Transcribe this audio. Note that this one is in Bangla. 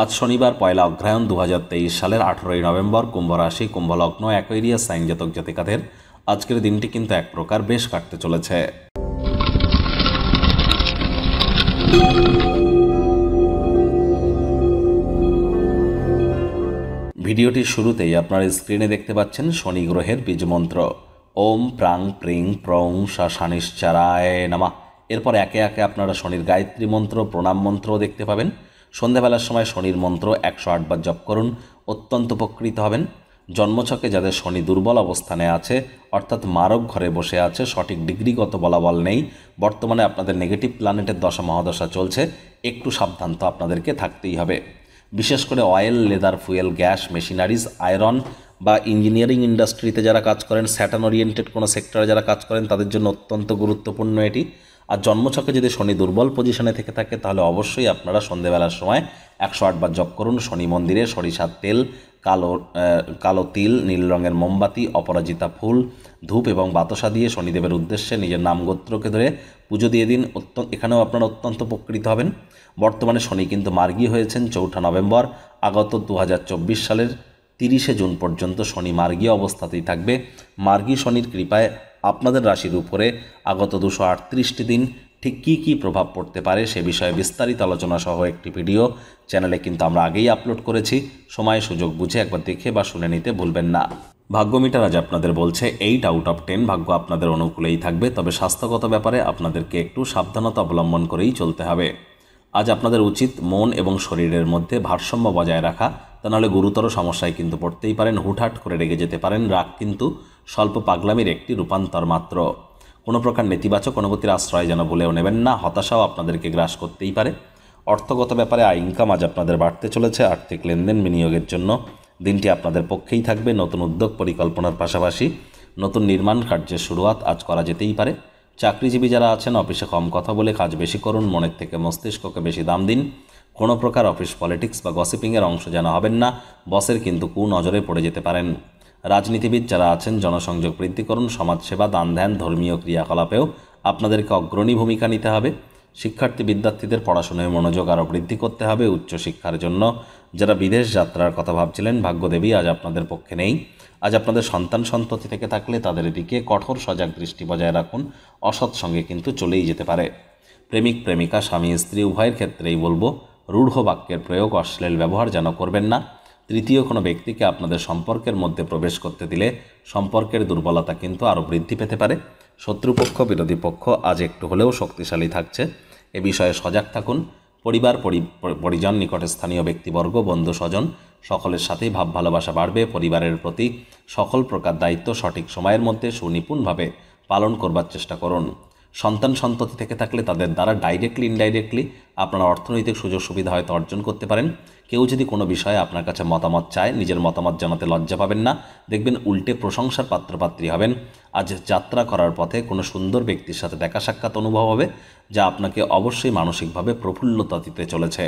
আজ শনিবার পয়লা অগ্রায়ণ দু সালের আঠেরোই নভেম্বর কুম্ভ রাশি কুম্ভলগ্ন অ্যাকোয়েরিয়া সাইনজাতক জাতিকাদের আজকের দিনটি কিন্তু এক প্রকার বেশ কাটতে চলেছে ভিডিওটির শুরুতেই আপনার স্ক্রিনে দেখতে পাচ্ছেন শনি গ্রহের বীজমন্ত্র ওম প্রাং প্রিং প্রং শাসানিশ্চারায় নামা এরপর একে একে আপনারা শনির গায়ত্রী মন্ত্র প্রণাম মন্ত্রও দেখতে পাবেন সন্ধ্যাবেলার সময় শনির মন্ত্র একশো আটবার জপ করুন অত্যন্ত উপকৃত হবেন জন্মছকে যাদের শনি দুর্বল অবস্থানে আছে অর্থাৎ মারক ঘরে বসে আছে সঠিক ডিগ্রিগত বলাবল নেই বর্তমানে আপনাদের নেগেটিভ প্ল্যানেটের দশা মহাদশা চলছে একটু সাবধান তো আপনাদেরকে থাকতেই হবে বিশেষ করে oil leather fuel gas machineries iron বা ইঞ্জিনিয়ারিং ইন্ডাস্ট্রিতে যারা কাজ করেন স্যাটার্ন ওরিয়েন্টেড কোনো সেক্টরে যারা কাজ করেন তাদের জন্য অত্যন্ত গুরুত্বপূর্ণ এটি আর জন্মছকে যদি শনি দুর্বল পজিশনে থেকে থাকে তাহলে অবশ্যই আপনারা সন্ধেবেলার সময় একশো আটবার জপ করুন শনি মন্দিরে সরিষার তেল কালো কালো তিল নীল রঙের মোমবাতি অপরাজিতা ফুল ধূপ এবং বাতাসা দিয়ে শনিদেবের উদ্দেশ্যে নিজের নামগোত্রকে ধরে পুজো দিয়ে দিন অত্যন্ত এখানেও আপনারা অত্যন্ত উপকৃত হবেন বর্তমানে শনি কিন্তু মার্গী হয়েছেন চৌঠা নভেম্বর আগত দু সালের তিরিশে জুন পর্যন্ত শনি মার্গী অবস্থাতেই থাকবে মার্গী শনির কৃপায় আপনাদের রাশির উপরে আগত দুশো আটত্রিশটি দিন ঠিক কী কী প্রভাব পড়তে পারে সে বিষয়ে বিস্তারিত আলোচনা সহ একটি ভিডিও চ্যানেলে কিন্তু আমরা আগেই আপলোড করেছি সময় সুযোগ বুঝে একবার দেখে বা শুনে নিতে ভুলবেন না ভাগ্য মিটার আজ আপনাদের বলছে এইট আউট অফ টেন ভাগ্য আপনাদের অনুকূলেই থাকবে তবে স্বাস্থ্যগত ব্যাপারে আপনাদেরকে একটু সাবধানতা অবলম্বন করেই চলতে হবে আজ আপনাদের উচিত মন এবং শরীরের মধ্যে ভারসাম্য বজায় রাখা তা নাহলে গুরুতর সমস্যায় কিন্তু পড়তেই পারেন হুটহাট করে রেগে যেতে পারেন রাগ কিন্তু স্বল্প পাগলামির একটি রূপান্তর মাত্র কোনো প্রকার নেতিবাচক অনুভূতির আশ্রয় যেন বলেও নেবেন না হতাশাও আপনাদেরকে গ্রাস করতেই পারে অর্থগত ব্যাপারে আয় ইনকাম আজ আপনাদের বাড়তে চলেছে আর্থিক লেনদেন বিনিয়োগের জন্য দিনটি আপনাদের পক্ষেই থাকবে নতুন উদ্যোগ পরিকল্পনার পাশাপাশি নতুন নির্মাণ কার্যের শুরুয়াত আজ করা যেতেই পারে চাকরিজীবী যারা আছেন অফিসে কম কথা বলে কাজ বেশি করুন মনের থেকে মস্তিষ্ককে বেশি দাম দিন কোনো প্রকার অফিস পলিটিক্স বা গসিপিংয়ের অংশ যেন হবেন না বসের কিন্তু কু নজরে পড়ে যেতে পারেন রাজনীতিবিদ যারা আছেন জনসংযোগ বৃদ্ধি করুন সমাজসেবা দান ধ্যান ধর্মীয় ক্রিয়াকলাপেও আপনাদেরকে অগ্রণী ভূমিকা নিতে হবে শিক্ষার্থী বিদ্যার্থীদের পড়াশোনায় মনোযোগ আরও বৃদ্ধি করতে হবে উচ্চশিক্ষার জন্য যারা বিদেশ যাত্রার কথা ভাবছিলেন ভাগ্যদেবী আজ আপনাদের পক্ষে নেই আজ আপনাদের সন্তান সন্ততি থেকে থাকলে তাদের দিকে কঠোর সজাগ দৃষ্টি বজায় রাখুন অসৎ সঙ্গে কিন্তু চলেই যেতে পারে প্রেমিক প্রেমিকা স্বামী স্ত্রী উভয়ের ক্ষেত্রেই বলবো রূঢ় বাক্যের প্রয়োগ অশ্লীল ব্যবহার যেন করবেন না তৃতীয় কোনো ব্যক্তিকে আপনাদের সম্পর্কের মধ্যে প্রবেশ করতে দিলে সম্পর্কের দুর্বলতা কিন্তু আরও বৃদ্ধি পেতে পারে শত্রুপক্ষ বিরোধী পক্ষ আজ একটু হলেও শক্তিশালী থাকছে এ বিষয়ে সজাগ থাকুন পরিবার পরিজন নিকটে স্থানীয় ব্যক্তিবর্গ বন্ধু স্বজন সকলের সাথেই ভাব ভালোবাসা বাড়বে পরিবারের প্রতি সকল প্রকার দায়িত্ব সঠিক সময়ের মধ্যে সুনিপুণভাবে পালন করবার চেষ্টা করুন সন্তান সন্ততি থেকে থাকলে তাদের দ্বারা ডাইরেক্টলি ইনডাইরেক্টলি আপনার অর্থনৈতিক সুযোগ সুবিধা হয়তো অর্জন করতে পারেন কেউ যদি কোনো বিষয়ে আপনার কাছে মতামত চায় নিজের মতামত জানাতে লজ্জা পাবেন না দেখবেন উল্টে প্রশংসার পাত্রপাত্রী হবেন আজ যাত্রা করার পথে কোনো সুন্দর ব্যক্তির সাথে দেখা সাক্ষাৎ অনুভব হবে যা আপনাকে অবশ্যই মানসিকভাবে প্রফুল্লতা দিতে চলেছে